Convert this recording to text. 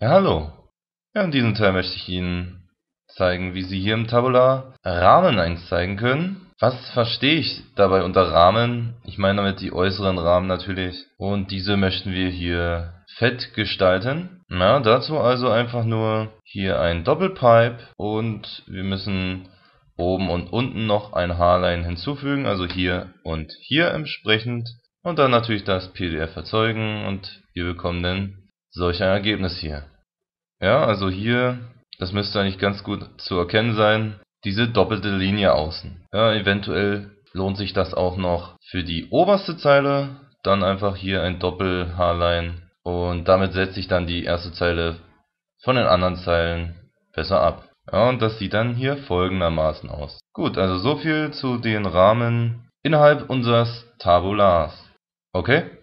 Ja, hallo. Ja, in diesem Teil möchte ich Ihnen zeigen, wie Sie hier im Tabular Rahmen einzeigen können. Was verstehe ich dabei unter Rahmen? Ich meine damit die äußeren Rahmen natürlich. Und diese möchten wir hier fett gestalten. Na, dazu also einfach nur hier ein Doppelpipe und wir müssen oben und unten noch ein Haarline hinzufügen, also hier und hier entsprechend. Und dann natürlich das PDF erzeugen und wir bekommen dann solch ein Ergebnis hier. Ja, also hier, das müsste eigentlich ganz gut zu erkennen sein, diese doppelte Linie außen. Ja, eventuell lohnt sich das auch noch für die oberste Zeile, dann einfach hier ein Doppel-H-Line und damit setzt sich dann die erste Zeile von den anderen Zeilen besser ab. Ja, und das sieht dann hier folgendermaßen aus. Gut, also so viel zu den Rahmen innerhalb unseres Tabulars. Okay?